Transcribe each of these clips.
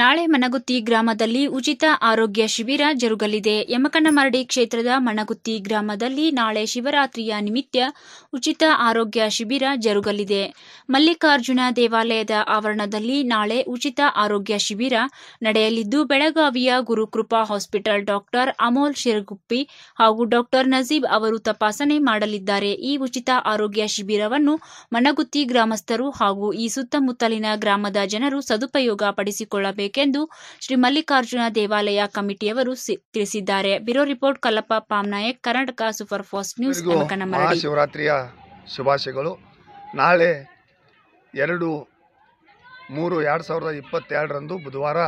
ನಾಳೆ ಮನಗುತ್ತಿ ಗ್ರಾಮದಲ್ಲಿ ಉಚಿತ ಆರೋಗ್ಯ ಶಿಬಿರ ಜರುಗಲಿದೆ ಯಮಕನಮರಡಿ ಕ್ಷೇತ್ರದ ಮಣಗುತ್ತಿ ಗ್ರಾಮದಲ್ಲಿ ನಾಳೆ ಶಿವರಾತ್ರಿಯ ನಿಮಿತ್ತ ಉಚಿತ ಆರೋಗ್ಯ ಶಿಬಿರ ಜರುಗಲಿದೆ ಮಲ್ಲಿಕಾರ್ಜುನ ದೇವಾಲಯದ ಆವರಣದಲ್ಲಿ ನಾಳೆ ಉಚಿತ ಆರೋಗ್ಯ ಶಿಬಿರ ನಡೆಯಲಿದ್ದು ಬೆಳಗಾವಿಯ ಗುರುಕೃಪಾ ಹಾಸ್ಪಿಟಲ್ ಡಾಕ್ಟರ್ ಅಮೋಲ್ ಶಿರಗುಪ್ಪಿ ಹಾಗೂ ಡಾಕ್ಟರ್ ನಜೀಬ್ ಅವರು ತಪಾಸಣೆ ಮಾಡಲಿದ್ದಾರೆ ಈ ಉಚಿತ ಆರೋಗ್ಯ ಶಿಬಿರವನ್ನು ಮನಗುತ್ತಿ ಗ್ರಾಮಸ್ಥರು ಹಾಗೂ ಈ ಸುತ್ತಮುತ್ತಲಿನ ಗ್ರಾಮದ ಜನರು ಸದುಪಯೋಗ ಪಡಿಸಿಕೊಳ್ಳಬೇಕು ಮಾಡಬೇಕೆಂದು ಶ್ರೀ ಮಲ್ಲಿಕಾರ್ಜುನ ದೇವಾಲಯ ಕಮಿಟಿಯವರು ತಿಳಿಸಿದ್ದಾರೆ bureau report Kallappa Pamnayak Karnataka super fast news ಶಿವರಾತ್ರಿಯ ಶುಭಾಶಯಗಳು ನಾಳೆ ಎರಡು ಮೂರು ಎರಡು ಸಾವಿರದ ಇಪ್ಪತ್ತೆರಡರಂದು ಬುಧವಾರ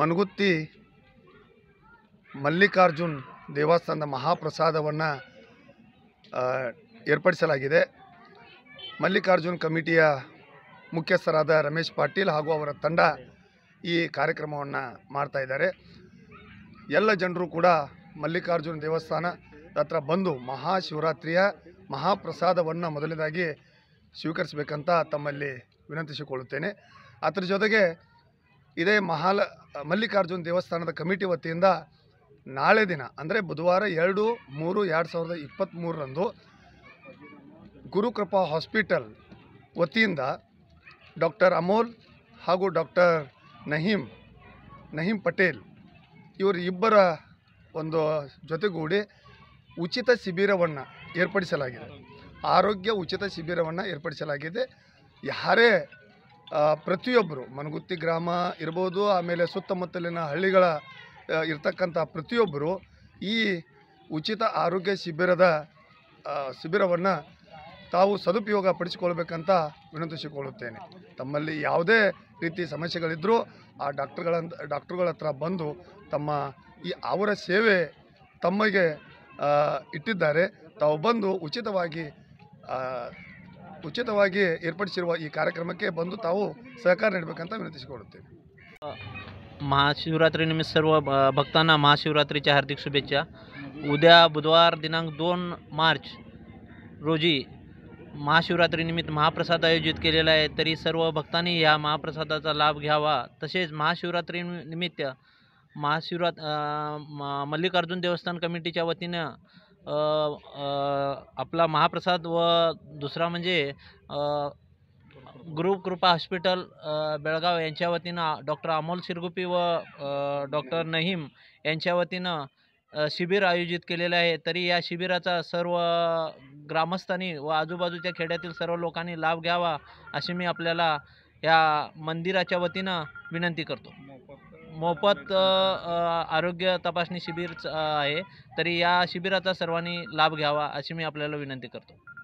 ಮನಗುತ್ತಿ ಮಲ್ಲಿಕಾರ್ಜುನ್ ದೇವಸ್ಥಾನದ ಮಹಾಪ್ರಸಾದವನ್ನು ಏರ್ಪಡಿಸಲಾಗಿದೆ ಮಲ್ಲಿಕಾರ್ಜುನ್ ಕಮಿಟಿಯ ಮುಖ್ಯಸ್ಥರಾದ ರಮೇಶ್ ಪಾಟೀಲ್ ಹಾಗೂ ಅವರ ತಂಡ ಈ ಕಾರ್ಯಕ್ರಮವನ್ನು ಮಾಡ್ತಾ ಇದ್ದಾರೆ ಎಲ್ಲ ಜನರು ಕೂಡ ಮಲ್ಲಿಕಾರ್ಜುನ ದೇವಸ್ಥಾನ ಹತ್ರ ಬಂದು ಮಹಾಶಿವರಾತ್ರಿಯ ಮಹಾಪ್ರಸಾದವನ್ನು ಮೊದಲನೇದಾಗಿ ಸ್ವೀಕರಿಸಬೇಕಂತ ತಮ್ಮಲ್ಲಿ ವಿನಂತಿಸಿಕೊಳ್ಳುತ್ತೇನೆ ಅದರ ಜೊತೆಗೆ ಇದೇ ಮಹಾಲ ಮಲ್ಲಿಕಾರ್ಜುನ ದೇವಸ್ಥಾನದ ಕಮಿಟಿ ವತಿಯಿಂದ ನಾಳೆ ದಿನ ಅಂದರೆ ಬುಧವಾರ ಎರಡು ಮೂರು ಎರಡು ಸಾವಿರದ ಇಪ್ಪತ್ತ್ಮೂರರಂದು ಗುರುಕೃಪಾ ಹಾಸ್ಪಿಟಲ್ ವತಿಯಿಂದ ಡಾಕ್ಟರ್ ಅಮೋಲ್ ಹಾಗೂ ಡಾಕ್ಟರ್ ನಹೀಂ ನಹೀಂ ಪಟೇಲ್ ಇವರು ಇಬ್ಬರ ಒಂದು ಜೊತೆಗೂಡಿ ಉಚಿತ ಶಿಬಿರವನ್ನು ಏರ್ಪಡಿಸಲಾಗಿದೆ ಆರೋಗ್ಯ ಉಚಿತ ಶಿಬಿರವನ್ನು ಏರ್ಪಡಿಸಲಾಗಿದೆ ಯಾರೇ ಪ್ರತಿಯೊಬ್ಬರು ಮನಗುತ್ತಿ ಗ್ರಾಮ ಇರ್ಬೋದು ಆಮೇಲೆ ಸುತ್ತಮುತ್ತಲಿನ ಹಳ್ಳಿಗಳ ಇರ್ತಕ್ಕಂಥ ಪ್ರತಿಯೊಬ್ಬರು ಈ ಉಚಿತ ಆರೋಗ್ಯ ಶಿಬಿರದ ಶಿಬಿರವನ್ನು ತಾವು ಸದುಪಯೋಗ ಪಡಿಸಿಕೊಳ್ಬೇಕಂತ ವಿನಂತಿಸಿಕೊಳ್ಳುತ್ತೇನೆ ತಮ್ಮಲ್ಲಿ ಯಾವುದೇ ರೀತಿ ಸಮಸ್ಯೆಗಳಿದ್ದರೂ ಆ ಡಾಕ್ಟರ್ಗಳ ಡಾಕ್ಟರ್ಗಳ ಹತ್ರ ಬಂದು ತಮ್ಮ ಈ ಅವರ ಸೇವೆ ತಮಗೆ ಇಟ್ಟಿದ್ದಾರೆ ತಾವು ಬಂದು ಉಚಿತವಾಗಿ ಉಚಿತವಾಗಿ ಏರ್ಪಡಿಸಿರುವ ಈ ಕಾರ್ಯಕ್ರಮಕ್ಕೆ ಬಂದು ತಾವು ಸಹಕಾರ ನೀಡಬೇಕಂತ ವಿನಂತಿಸಿಕೊಳ್ಳುತ್ತೇವೆ ಮಹಾಶಿವರಾತ್ರಿ निमित्त ಸರ್ವ ಭಕ್ತಾನ ಮಹಾಶಿವರಾತ್ರಿ हार्दिक शुभेच्छा ಉದಯ ಬುಧವಾರ ದಿನಾಂಕ ದೋನ್ ಮಾರ್ಚ್ ರೋಜಿ महाशिवरात्रीनिमित्त महाप्रसाद आयोजित केलेला आहे तरी सर्व भक्तांनी ह्या महाप्रसादाचा लाभ घ्यावा तसेच महाशिवरात्रीनिमित्त महाशिवरात मल्लिकार्जुन देवस्थान कमिटीच्या वतीनं आपला महाप्रसाद व दुसरा म्हणजे गुरुकृपा हॉस्पिटल बेळगाव यांच्या वतीनं डॉक्टर अमोल शिरगुपी व डॉक्टर नहीम यांच्या वतीनं शिबिर आयोजित केलेले आहे तरी या शिबिराचा सर्व ग्रामस्थांनी व आजूबाजूच्या खेड्यातील सर्व लोकांनी लाभ घ्यावा अशी मी आपल्याला या मंदिराच्या वतीनं विनंती करतो मोफत आरोग्य तपासणी शिबिर आहे तरी या शिबिराचा सर्वांनी लाभ घ्यावा अशी मी आपल्याला विनंती करतो